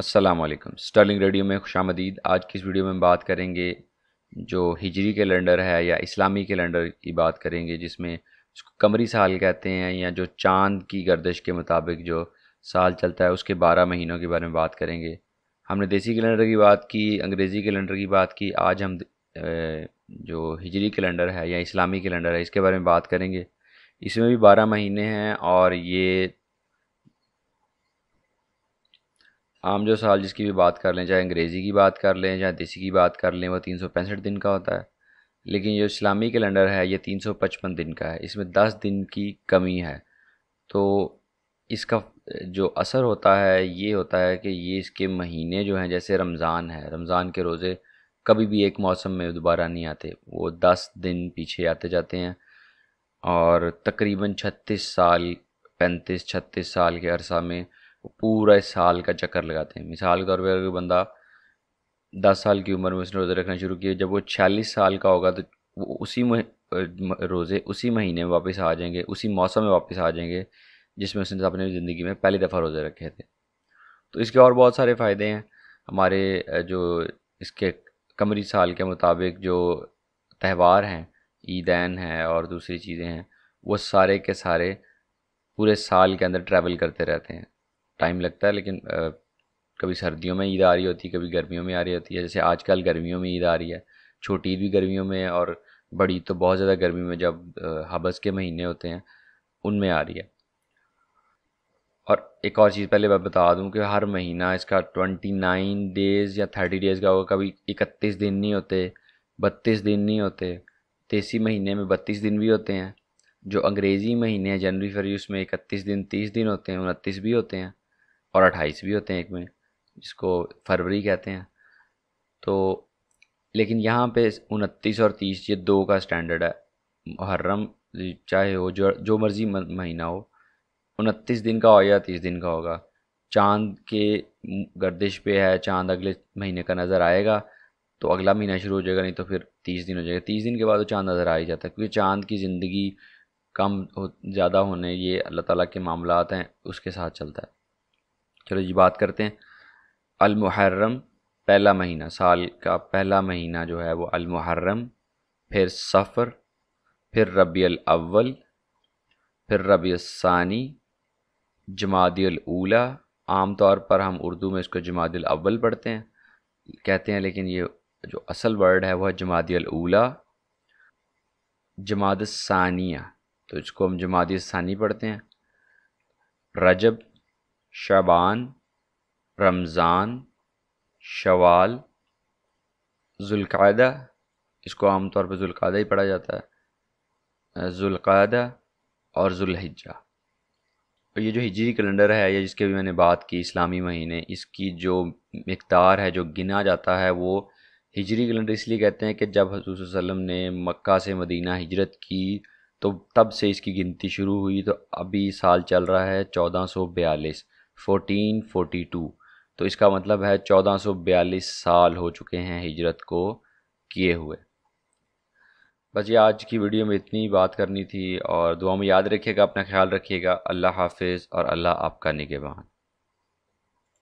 असलकम Stirling radio में खुश आमदीद आज की इस वीडियो में बात करेंगे जो हिजरी कैलेंडर है या इस्लामी कैलेंडर की बात करेंगे जिसमें कमरी साल कहते हैं या जो चांद की गर्दश के मुताबिक जो साल चलता है उसके बारह महीनों के बारे में बात करेंगे हमने देसी कैलेंडर की बात की अंग्रेज़ी कैलेंडर की बात की आज हम जो हिजरी कैलेंडर है या इस्लामी कैलेंडर है इसके बारे में बात करेंगे इसमें भी बारह महीने हैं और ये आम जो साल जिसकी भी बात कर लें चाहे अंग्रेज़ी की बात कर लें चाहे देसी की बात कर लें वो तीन सौ पैंसठ दिन का होता है लेकिन जो इस्लामी कैलेंडर है ये तीन सौ पचपन दिन का है इसमें दस दिन की कमी है तो इसका जो असर होता है ये होता है कि ये इसके महीने जो हैं जैसे रमज़ान है रमज़ान के रोज़े कभी भी एक मौसम में दोबारा नहीं आते वो दस दिन पीछे आते जाते हैं और तकरीबन छत्तीस साल पैंतीस छत्तीस साल के अरसा में वो पूरा इस साल का चक्कर लगाते हैं मिसाल के तौर पर अगर बंदा दस साल की उम्र में उसने रोज़े रखना शुरू किया जब वो छियालीस साल का होगा तो वो उसी रोज़े उसी महीने में वापस आ जाएंगे उसी मौसम में वापस आ जाएंगे जिसमें उसने अपनी ज़िंदगी में पहली दफ़ा रोज़े रखे थे तो इसके और बहुत सारे फ़ायदे हैं हमारे जो इसके कमरी साल के मुताबिक जो त्यौहार हैं ईदैन है और दूसरी चीज़ें हैं वो सारे के सारे पूरे साल के अंदर ट्रैवल करते रहते हैं टाइम लगता है लेकिन आ, कभी सर्दियों में ईद आ रही होती है कभी गर्मियों में आ रही होती है जैसे आजकल गर्मियों में ईद आ रही है छोटी ईद भी गर्मियों में और बड़ी तो बहुत ज़्यादा गर्मी में जब हबस के महीने होते हैं उनमें आ रही है और एक और चीज़ पहले मैं बता दूं कि हर महीना इसका ट्वेंटी नाइन डेज़ या थर्टी डेज़ का होगा कभी इकतीस दिन नहीं होते बत्तीस दिन नहीं होते तेसी महीने में बत्तीस दिन भी होते हैं जो अंग्रेज़ी महीने हैं जनवरी फरवरी उसमें इकतीस दिन तीस दिन होते हैं उनतीस भी होते हैं और अट्ठाईस भी होते हैं एक में जिसको फरवरी कहते हैं तो लेकिन यहाँ पे उनतीस और तीस ये दो का स्टैंडर्ड है मुहर्रम चाहे हो जो जो मर्ज़ी महीना हो उनतीस दिन का हो या तीस दिन का होगा चांद के गर्दिश पे है चांद अगले महीने का नज़र आएगा तो अगला महीना शुरू हो जाएगा नहीं तो फिर तीस दिन हो जाएगा तीस दिन के बाद तो चांद नज़र आ ही जाता है क्योंकि चांद की ज़िंदगी कम हो ज़्यादा होने ये अल्लाह ताला के मामला हैं उसके साथ चलता है चलो जी बात करते हैं अलमुहर्रम पहला महीना साल का पहला महीना जो है वो अलमुहर्रम फिर सफ़र फिर रबी अव्वल फिर रबी ानी आम तौर पर हम उर्दू में इसको जमादिल अव्वल पढ़ते हैं कहते हैं लेकिन ये जो असल वर्ड है वह जमादिल ऊला जमाद सानिया तो इसको हम जमाद सानी पढ़ते हैं रजब शबान रमज़ान शवाल जुल्कायदा इसको आमतौर पर जुल्कायदा ही पढ़ा जाता है जुल्कायदा और जुल्हिज्जा और ये जो हिजरी कैलेंडर है या जिसके भी मैंने बात की इस्लामी महीने इसकी जो मकदार है जो गिना जाता है वो हिजरी कैलेंडर इसलिए कहते हैं कि जब हजूर वसम ने मक्का से मदीना हिजरत की तो तब से इसकी गिनती शुरू हुई तो अभी साल चल रहा है चौदह सौ बयालीस फोटीन फोटी टू तो इसका मतलब है चौदह सौ बयालीस साल हो चुके हैं हिजरत को किए हुए बस ये आज की वीडियो में इतनी बात करनी थी और दुआ में याद रखिएगा अपना ख्याल रखिएगा अल्लाह हाफिज़ और अल्लाह आपका निगेबान